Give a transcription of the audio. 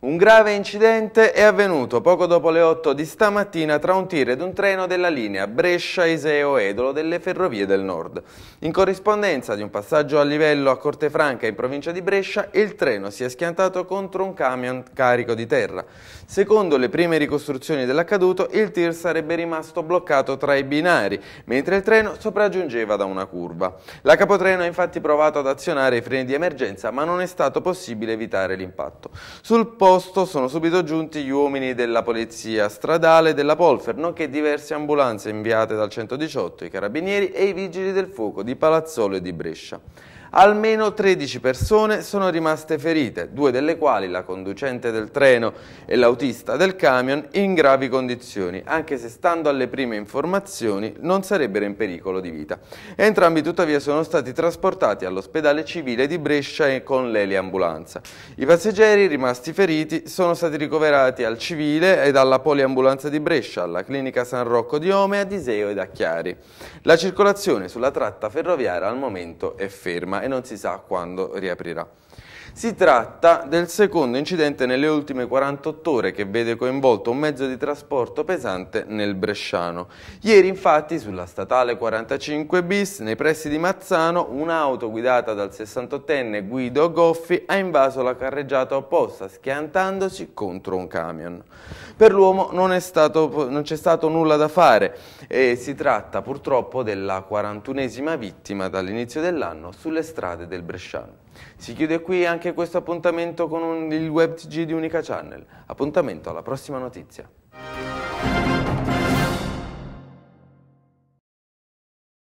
Un grave incidente è avvenuto poco dopo le 8 di stamattina tra un tir ed un treno della linea Brescia-Iseo-Edolo delle Ferrovie del Nord. In corrispondenza di un passaggio a livello a Cortefranca in provincia di Brescia, il treno si è schiantato contro un camion carico di terra. Secondo le prime ricostruzioni dell'accaduto, il tir sarebbe rimasto bloccato tra i binari, mentre il treno sopraggiungeva da una curva. La capotreno ha infatti provato ad azionare i freni di emergenza, ma non è stato possibile evitare l'impatto. Sul posto sono subito giunti gli uomini della polizia stradale della Polfer, nonché diverse ambulanze inviate dal 118, i carabinieri e i vigili del fuoco di Palazzolo e di Brescia. Almeno 13 persone sono rimaste ferite, due delle quali la conducente del treno e l'autista del camion in gravi condizioni, anche se stando alle prime informazioni non sarebbero in pericolo di vita. Entrambi tuttavia sono stati trasportati all'ospedale civile di Brescia e con l'eliambulanza. I passeggeri rimasti feriti feriti sono stati ricoverati al Civile e dalla Poliambulanza di Brescia, alla Clinica San Rocco di Ome, a Diseo ed a Chiari. La circolazione sulla tratta ferroviaria al momento è ferma e non si sa quando riaprirà. Si tratta del secondo incidente nelle ultime 48 ore che vede coinvolto un mezzo di trasporto pesante nel Bresciano. Ieri infatti sulla statale 45 bis nei pressi di Mazzano un'auto guidata dal 68enne Guido Goffi ha invaso la carreggiata opposta schiantandosi contro un camion. Per l'uomo non c'è stato, stato nulla da fare e si tratta purtroppo della 41esima vittima dall'inizio dell'anno sulle strade del Bresciano. Si chiude qui anche questo appuntamento con un, il WebTG di Unica Channel. Appuntamento alla prossima notizia.